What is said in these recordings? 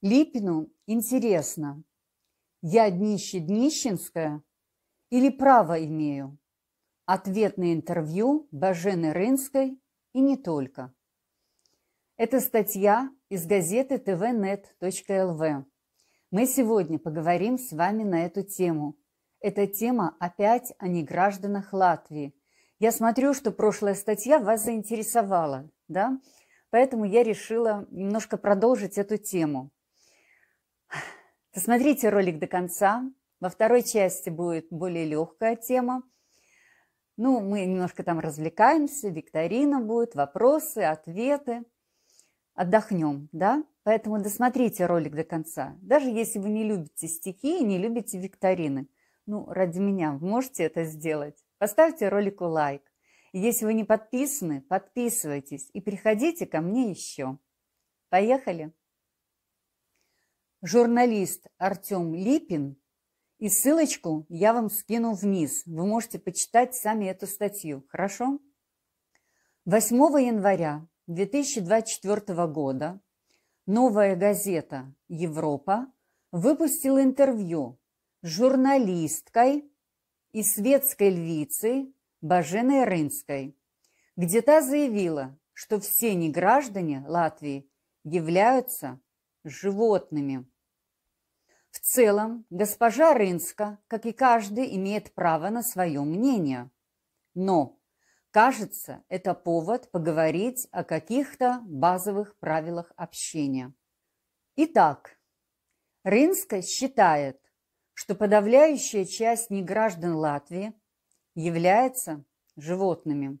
Липину интересно, я днище днищенская или право имею? Ответ на интервью Бажены Рынской и не только. Это статья из газеты tvnet.lv. Мы сегодня поговорим с вами на эту тему. Эта тема опять о негражданах Латвии. Я смотрю, что прошлая статья вас заинтересовала, да? Поэтому я решила немножко продолжить эту тему. Посмотрите ролик до конца. Во второй части будет более легкая тема. Ну, мы немножко там развлекаемся, викторина будет, вопросы, ответы. Отдохнем, да? Поэтому досмотрите ролик до конца. Даже если вы не любите стихи и не любите викторины, ну, ради меня вы можете это сделать. Поставьте ролику лайк. Если вы не подписаны, подписывайтесь и приходите ко мне еще. Поехали! журналист Артем Липин. И ссылочку я вам скину вниз. Вы можете почитать сами эту статью, хорошо? 8 января 2024 года новая газета «Европа» выпустила интервью с журналисткой и светской львицей Баженой Рынской, где та заявила, что все неграждане Латвии являются животными. В целом, госпожа Рынска, как и каждый, имеет право на свое мнение. Но, кажется, это повод поговорить о каких-то базовых правилах общения. Итак, Рынска считает, что подавляющая часть неграждан Латвии является животными.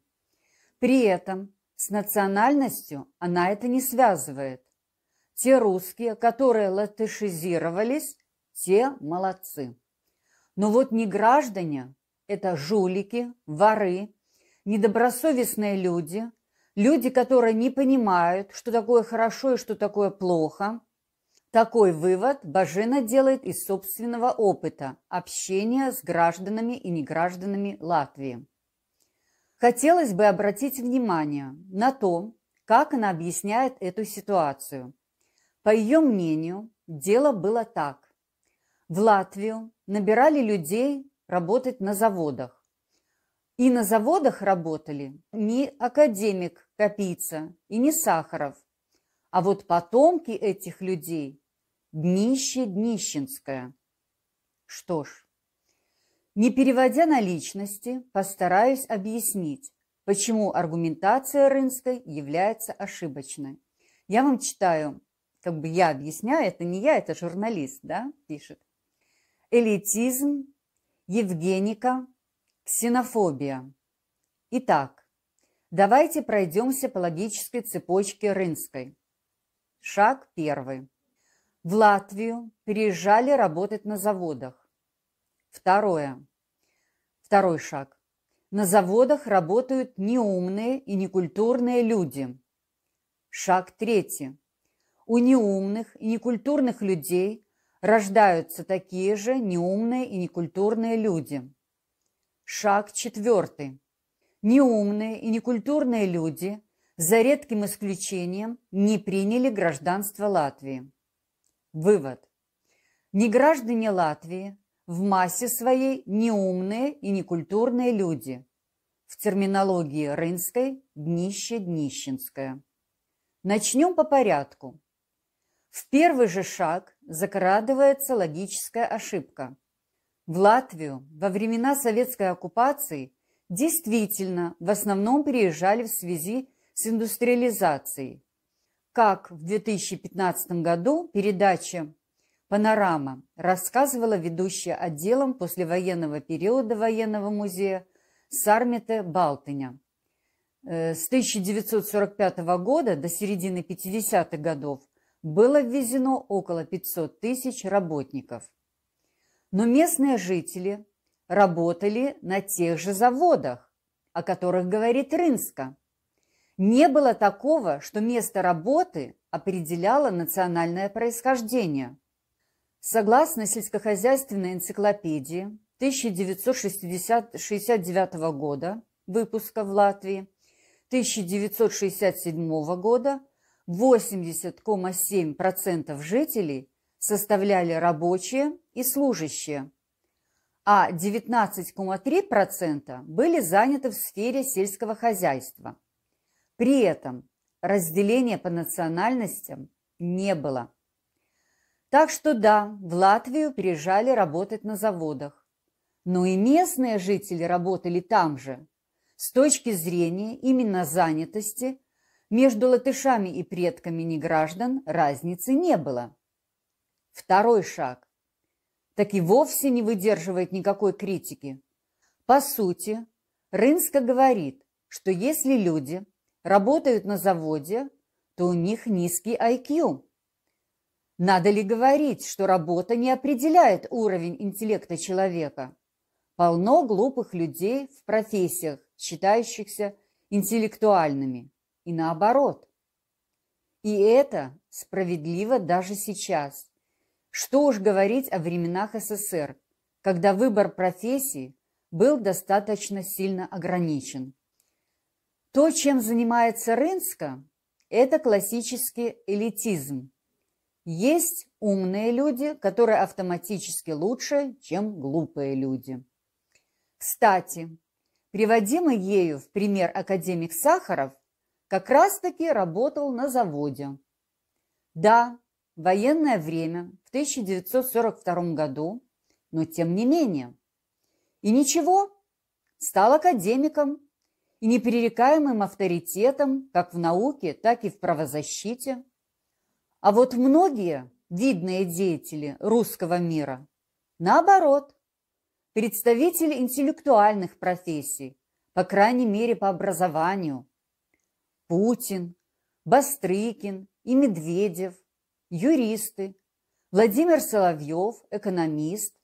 При этом с национальностью она это не связывает, те русские, которые латышизировались, те молодцы. Но вот не граждане, это жулики, воры, недобросовестные люди, люди, которые не понимают, что такое хорошо и что такое плохо. Такой вывод Бажина делает из собственного опыта общения с гражданами и негражданами Латвии. Хотелось бы обратить внимание на то, как она объясняет эту ситуацию. По ее мнению, дело было так. В Латвию набирали людей работать на заводах. И на заводах работали не академик Капица и не Сахаров, а вот потомки этих людей – днище днищенское. Что ж, не переводя на личности, постараюсь объяснить, почему аргументация Рынской является ошибочной. Я вам читаю как бы я объясняю, это не я, это журналист, да, пишет. Элитизм, Евгеника, ксенофобия. Итак, давайте пройдемся по логической цепочке Рынской. Шаг первый. В Латвию переезжали работать на заводах. Второе. Второй шаг. На заводах работают неумные и некультурные люди. Шаг третий у неумных и некультурных людей рождаются такие же неумные и некультурные люди. Шаг четвертый. Неумные и некультурные люди, за редким исключением, не приняли гражданство Латвии. Вывод. Неграждане Латвии в массе своей неумные и некультурные люди. В терминологии рынской – днище-днищенское. Начнем по порядку. В первый же шаг закрадывается логическая ошибка. В Латвию во времена советской оккупации действительно в основном переезжали в связи с индустриализацией. Как в 2015 году передача «Панорама» рассказывала ведущая отделом послевоенного периода военного музея Сармите Балтыня. Э, с 1945 года до середины 50-х годов было ввезено около 500 тысяч работников. Но местные жители работали на тех же заводах, о которых говорит Рынска. Не было такого, что место работы определяло национальное происхождение. Согласно сельскохозяйственной энциклопедии 1969 года, выпуска в Латвии, 1967 года – 80,7% жителей составляли рабочие и служащие, а 19,3% были заняты в сфере сельского хозяйства. При этом разделения по национальностям не было. Так что да, в Латвию приезжали работать на заводах. Но и местные жители работали там же. С точки зрения именно занятости – между латышами и предками неграждан разницы не было. Второй шаг. Так и вовсе не выдерживает никакой критики. По сути, Рынска говорит, что если люди работают на заводе, то у них низкий IQ. Надо ли говорить, что работа не определяет уровень интеллекта человека? Полно глупых людей в профессиях, считающихся интеллектуальными и наоборот. И это справедливо даже сейчас. Что уж говорить о временах СССР, когда выбор профессии был достаточно сильно ограничен. То, чем занимается Рынска, это классический элитизм. Есть умные люди, которые автоматически лучше, чем глупые люди. Кстати, приводимый ею в пример академик Сахаров – как раз-таки работал на заводе. Да, военное время, в 1942 году, но тем не менее. И ничего, стал академиком и неперерекаемым авторитетом как в науке, так и в правозащите. А вот многие видные деятели русского мира, наоборот, представители интеллектуальных профессий, по крайней мере по образованию, Путин, Бастрыкин и Медведев, юристы, Владимир Соловьев, экономист,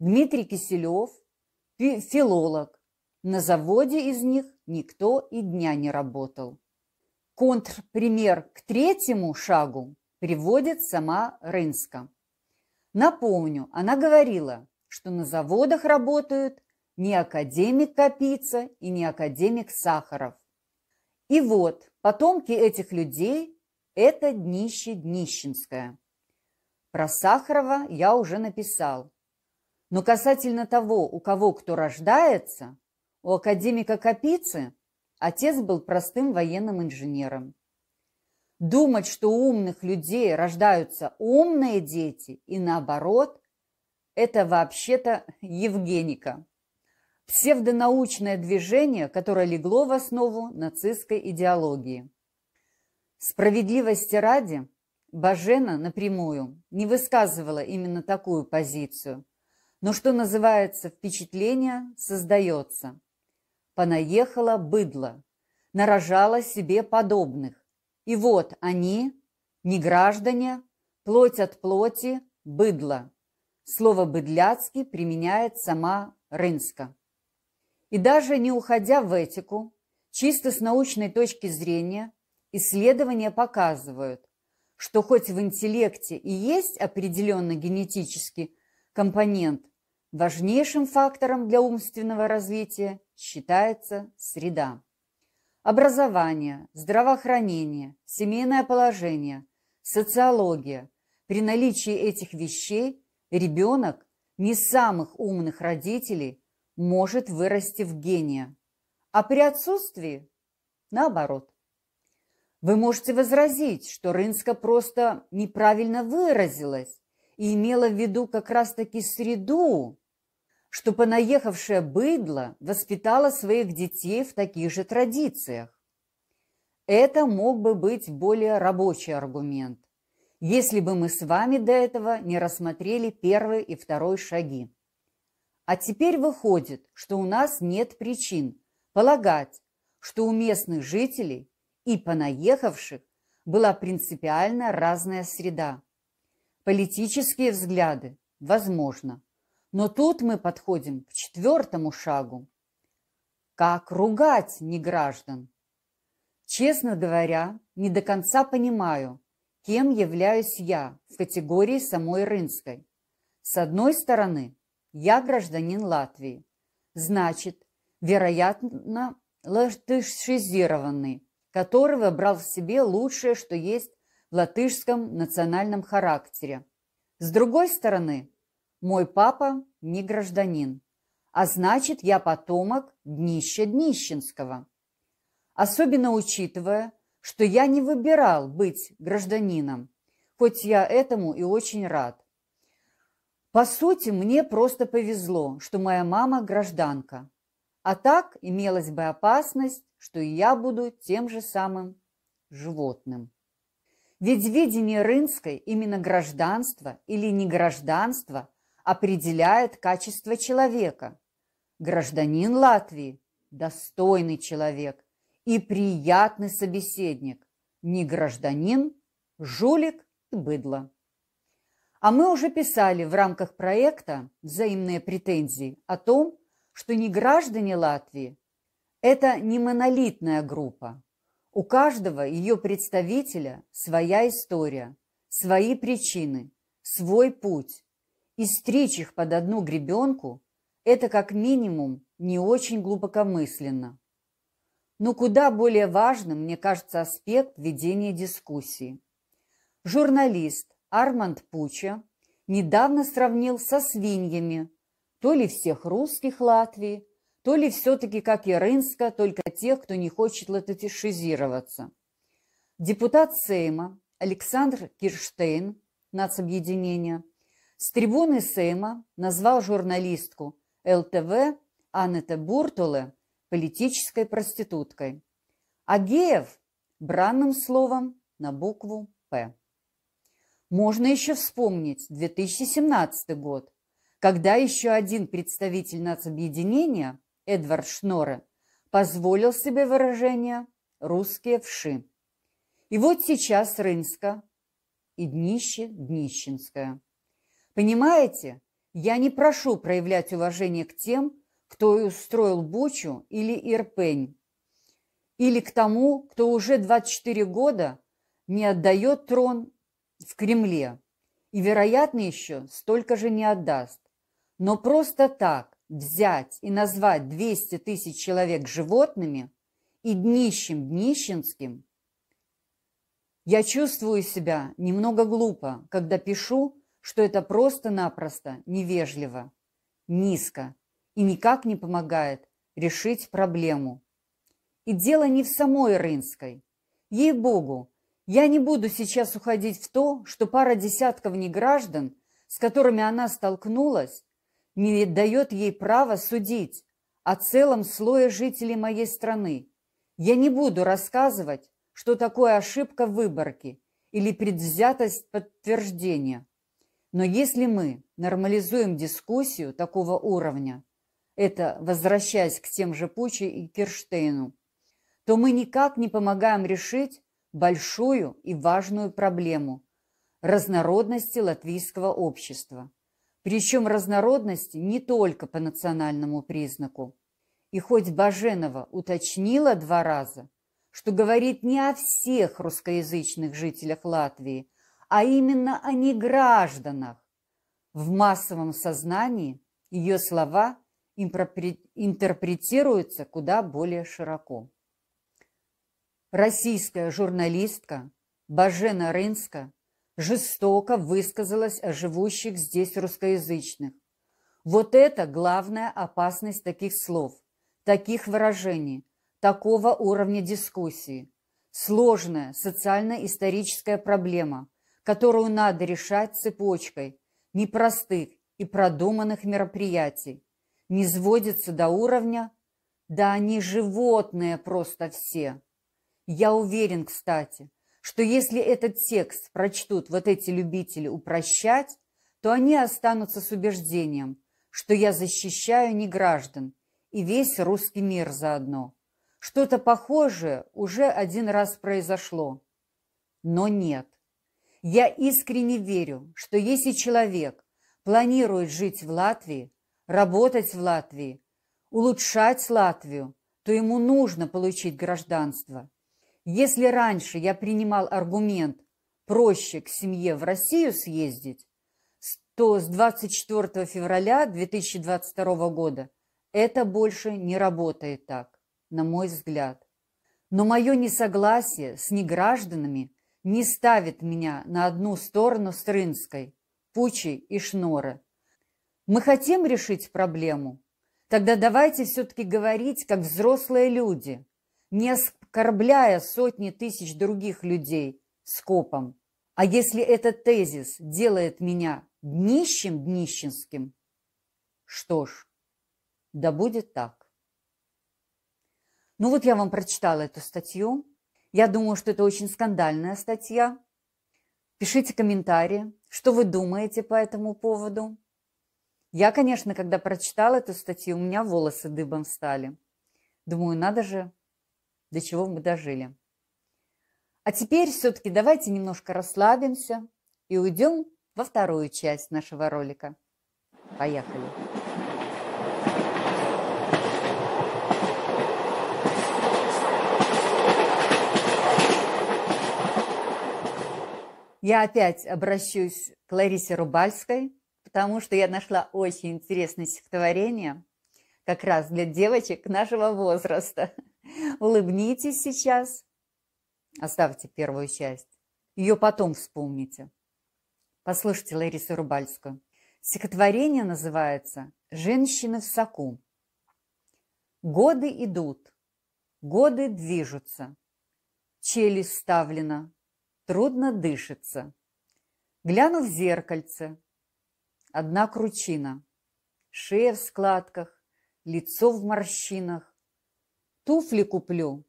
Дмитрий Киселев, филолог. На заводе из них никто и дня не работал. Контрпример к третьему шагу приводит сама Рынска. Напомню, она говорила, что на заводах работают не академик Капица и не академик Сахаров. И вот, Потомки этих людей – это днище днищенское. Про Сахарова я уже написал. Но касательно того, у кого кто рождается, у академика Капицы отец был простым военным инженером. Думать, что у умных людей рождаются умные дети и наоборот, это вообще-то Евгеника псевдонаучное движение, которое легло в основу нацистской идеологии. Справедливости ради, Бажена напрямую не высказывала именно такую позицию, но что называется впечатление создается. Понаехала быдло, нарожала себе подобных. И вот они, не граждане, плоть от плоти, быдло. Слово «быдляцкий» применяет сама Рынска. И даже не уходя в этику, чисто с научной точки зрения, исследования показывают, что хоть в интеллекте и есть определенный генетический компонент, важнейшим фактором для умственного развития считается среда. Образование, здравоохранение, семейное положение, социология. При наличии этих вещей ребенок не самых умных родителей может вырасти в гения, а при отсутствии – наоборот. Вы можете возразить, что Рынска просто неправильно выразилась и имела в виду как раз-таки среду, что понаехавшее быдло воспитало своих детей в таких же традициях. Это мог бы быть более рабочий аргумент, если бы мы с вами до этого не рассмотрели первые и второй шаги. А теперь выходит, что у нас нет причин полагать, что у местных жителей и понаехавших была принципиально разная среда. Политические взгляды, возможно. Но тут мы подходим к четвертому шагу. Как ругать неграждан? Честно говоря, не до конца понимаю, кем являюсь я в категории самой Рынской. С одной стороны, я гражданин Латвии. Значит, вероятно, латышизированный, который выбрал в себе лучшее, что есть в латышском национальном характере. С другой стороны, мой папа не гражданин, а значит, я потомок днища Днищенского. Особенно учитывая, что я не выбирал быть гражданином, хоть я этому и очень рад. По сути, мне просто повезло, что моя мама гражданка. А так имелась бы опасность, что и я буду тем же самым животным. Ведь видение Рынской именно гражданство или негражданство определяет качество человека. Гражданин Латвии – достойный человек и приятный собеседник. Не гражданин – жулик и быдло. А мы уже писали в рамках проекта «Взаимные претензии» о том, что не граждане Латвии – это не монолитная группа. У каждого ее представителя своя история, свои причины, свой путь. И стричь их под одну гребенку – это как минимум не очень глубокомысленно. Но куда более важным, мне кажется, аспект ведения дискуссии. Журналист, Арманд Пуча недавно сравнил со свиньями, то ли всех русских Латвии, то ли все-таки, как и Рынска, только тех, кто не хочет лататишизироваться. Депутат Сейма Александр Кирштейн, нацобъединения, с трибуны Сейма назвал журналистку ЛТВ Аннете Буртуле политической проституткой, а геев – бранным словом на букву «П». Можно еще вспомнить 2017 год, когда еще один представитель нацобъединения, Эдвард Шноре, позволил себе выражение «русские вши». И вот сейчас Рынска и днище Днищенская. Понимаете, я не прошу проявлять уважение к тем, кто и устроил Бучу или Ирпень, или к тому, кто уже 24 года не отдает трон в Кремле. И, вероятно, еще столько же не отдаст. Но просто так взять и назвать 200 тысяч человек животными и днищем днищенским – я чувствую себя немного глупо, когда пишу, что это просто-напросто невежливо, низко и никак не помогает решить проблему. И дело не в самой Рынской. Ей-богу, я не буду сейчас уходить в то, что пара десятков неграждан, с которыми она столкнулась, не дает ей права судить о целом слое жителей моей страны. Я не буду рассказывать, что такое ошибка выборки или предвзятость подтверждения. Но если мы нормализуем дискуссию такого уровня, это возвращаясь к тем же Пуче и Кирштейну, то мы никак не помогаем решить большую и важную проблему – разнородности латвийского общества. Причем разнородности не только по национальному признаку. И хоть Баженова уточнила два раза, что говорит не о всех русскоязычных жителях Латвии, а именно о негражданах, в массовом сознании ее слова интерпретируются куда более широко. Российская журналистка Бажена Рынска жестоко высказалась о живущих здесь русскоязычных. Вот это главная опасность таких слов, таких выражений, такого уровня дискуссии. Сложная социально-историческая проблема, которую надо решать цепочкой непростых и продуманных мероприятий. Не сводится до уровня «да они животные просто все». Я уверен, кстати, что если этот текст прочтут вот эти любители упрощать, то они останутся с убеждением, что я защищаю не граждан и весь русский мир заодно. Что-то похожее уже один раз произошло. Но нет. Я искренне верю, что если человек планирует жить в Латвии, работать в Латвии, улучшать Латвию, то ему нужно получить гражданство – если раньше я принимал аргумент проще к семье в Россию съездить, то с 24 февраля 2022 года это больше не работает так, на мой взгляд. Но мое несогласие с негражданами не ставит меня на одну сторону с Рынской, Пучей и Шнора. Мы хотим решить проблему? Тогда давайте все-таки говорить, как взрослые люди, не о корбляя сотни тысяч других людей скопом. А если этот тезис делает меня днищем днищенским, что ж, да будет так. Ну вот я вам прочитала эту статью. Я думаю, что это очень скандальная статья. Пишите комментарии, что вы думаете по этому поводу. Я, конечно, когда прочитала эту статью, у меня волосы дыбом стали. Думаю, надо же, до чего мы дожили. А теперь все-таки давайте немножко расслабимся и уйдем во вторую часть нашего ролика. Поехали! Я опять обращусь к Ларисе Рубальской, потому что я нашла очень интересное стихотворение как раз для девочек нашего возраста – Улыбнитесь сейчас. Оставьте первую часть. Ее потом вспомните. Послушайте Ларису Рубальскую. Стихотворение называется «Женщины в соку». Годы идут, годы движутся. Челюсть ставлена, трудно дышится. Гляну в зеркальце. Одна кручина. Шея в складках, лицо в морщинах. Туфли куплю.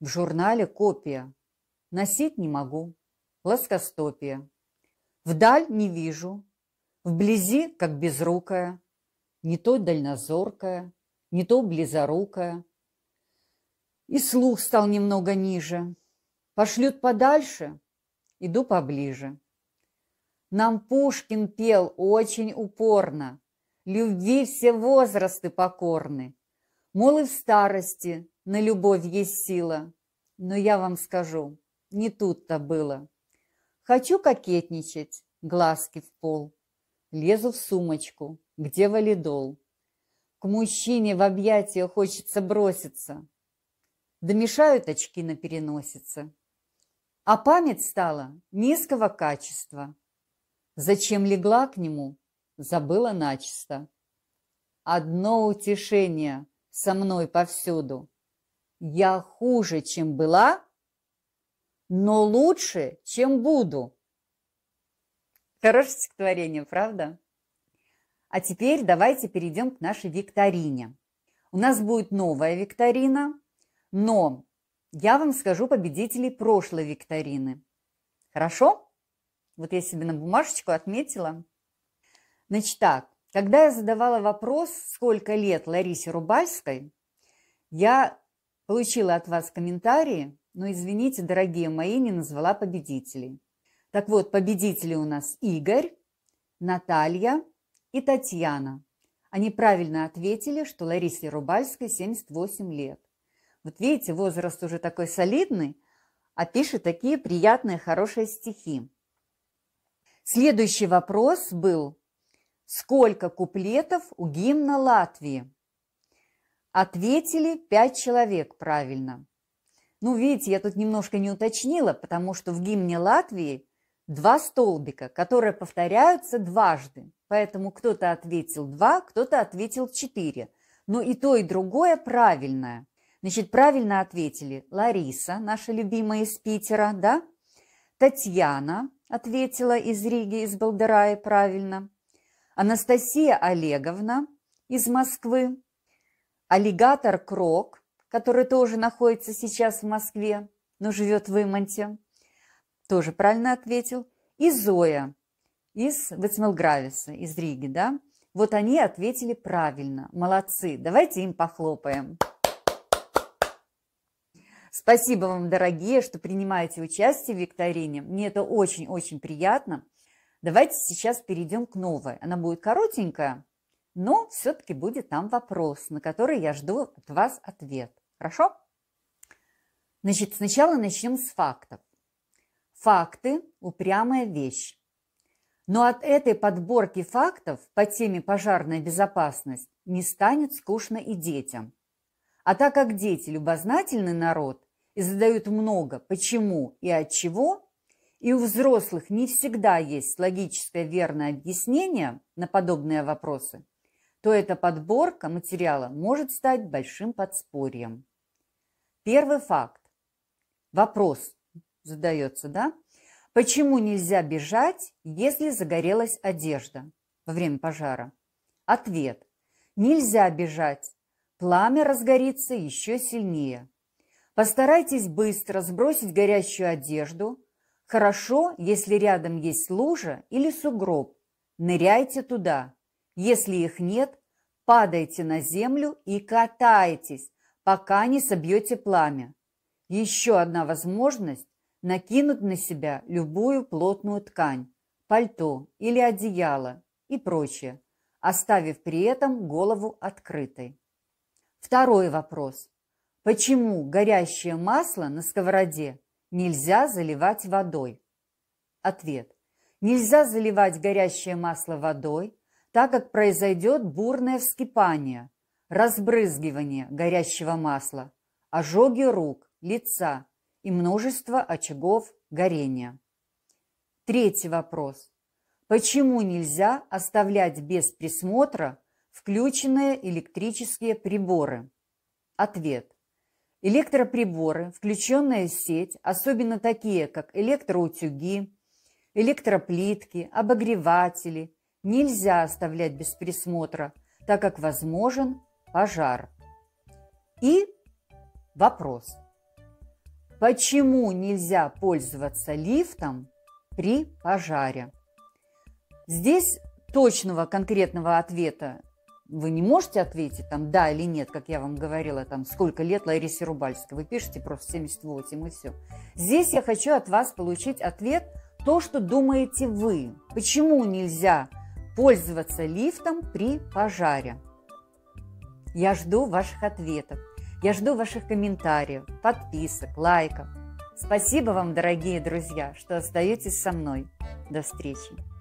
В журнале копия. Носить не могу. Плоскостопие. Вдаль не вижу. Вблизи, как безрукая. Не то дальнозоркая, не то близорукая. И слух стал немного ниже. Пошлют подальше, иду поближе. Нам Пушкин пел очень упорно. Любви все возрасты покорны. Мол, и в старости на любовь есть сила. Но я вам скажу, не тут-то было. Хочу кокетничать, глазки в пол. Лезу в сумочку, где валидол. К мужчине в объятия хочется броситься. домешают очки на переносице. А память стала низкого качества. Зачем легла к нему, забыла начисто. Одно утешение со мной повсюду. Я хуже, чем была, но лучше, чем буду. Хорошее стихотворение, правда? А теперь давайте перейдем к нашей викторине. У нас будет новая викторина, но я вам скажу победителей прошлой викторины. Хорошо? Вот я себе на бумажечку отметила. Значит так, когда я задавала вопрос, сколько лет Ларисе Рубальской, я получила от вас комментарии, но, извините, дорогие мои, не назвала победителей. Так вот, победители у нас Игорь, Наталья и Татьяна. Они правильно ответили, что Ларисе Рубальской 78 лет. Вот видите, возраст уже такой солидный, а пишет такие приятные, хорошие стихи. Следующий вопрос был – Сколько куплетов у гимна Латвии? Ответили пять человек правильно. Ну, видите, я тут немножко не уточнила, потому что в гимне Латвии два столбика, которые повторяются дважды. Поэтому кто-то ответил два, кто-то ответил четыре. Но ну, и то, и другое правильное. Значит, правильно ответили Лариса, наша любимая из Питера, да? Татьяна ответила из Риги, из Балдерая правильно. Анастасия Олеговна из Москвы, аллигатор Крок, который тоже находится сейчас в Москве, но живет в Имонте, тоже правильно ответил, и Зоя из Вацмелгрависа, из Риги, да? Вот они ответили правильно, молодцы, давайте им похлопаем. Спасибо вам, дорогие, что принимаете участие в викторине. Мне это очень-очень приятно. Давайте сейчас перейдем к новой. Она будет коротенькая, но все-таки будет там вопрос, на который я жду от вас ответ. Хорошо? Значит, сначала начнем с фактов. Факты – упрямая вещь. Но от этой подборки фактов по теме «Пожарная безопасность» не станет скучно и детям. А так как дети – любознательный народ и задают много «почему» и отчего. И у взрослых не всегда есть логическое верное объяснение на подобные вопросы, то эта подборка материала может стать большим подспорьем. Первый факт. Вопрос задается, да? Почему нельзя бежать, если загорелась одежда во время пожара? Ответ. Нельзя бежать. Пламя разгорится еще сильнее. Постарайтесь быстро сбросить горящую одежду – Хорошо, если рядом есть лужа или сугроб. Ныряйте туда. Если их нет, падайте на землю и катайтесь, пока не собьете пламя. Еще одна возможность – накинуть на себя любую плотную ткань, пальто или одеяло и прочее, оставив при этом голову открытой. Второй вопрос. Почему горящее масло на сковороде Нельзя заливать водой. Ответ. Нельзя заливать горящее масло водой, так как произойдет бурное вскипание, разбрызгивание горящего масла, ожоги рук, лица и множество очагов горения. Третий вопрос. Почему нельзя оставлять без присмотра включенные электрические приборы? Ответ. Электроприборы, включенная сеть, особенно такие, как электроутюги, электроплитки, обогреватели, нельзя оставлять без присмотра, так как возможен пожар. И вопрос. Почему нельзя пользоваться лифтом при пожаре? Здесь точного конкретного ответа вы не можете ответить там да или нет, как я вам говорила, там сколько лет Ларисе Рубальской. Вы пишете просто 78 и все. Здесь я хочу от вас получить ответ то, что думаете вы. Почему нельзя пользоваться лифтом при пожаре? Я жду ваших ответов. Я жду ваших комментариев, подписок, лайков. Спасибо вам, дорогие друзья, что остаетесь со мной. До встречи!